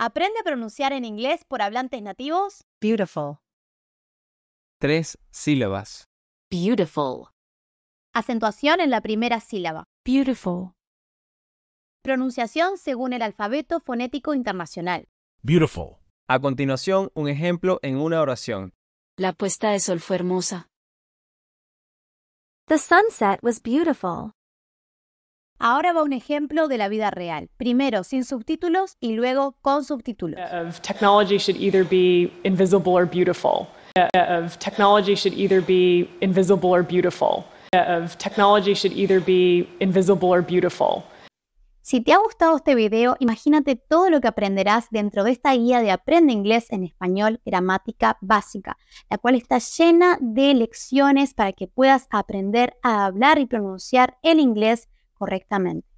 Aprende a pronunciar en inglés por hablantes nativos. Beautiful. Tres sílabas. Beautiful. Acentuación en la primera sílaba. Beautiful. Pronunciación según el alfabeto fonético internacional. Beautiful. A continuación, un ejemplo en una oración. La puesta de sol fue hermosa. The sunset was beautiful. Ahora va un ejemplo de la vida real, primero sin subtítulos y luego con subtítulos. Si te ha gustado este video, imagínate todo lo que aprenderás dentro de esta guía de Aprende Inglés en Español Gramática Básica, la cual está llena de lecciones para que puedas aprender a hablar y pronunciar el inglés correctamente.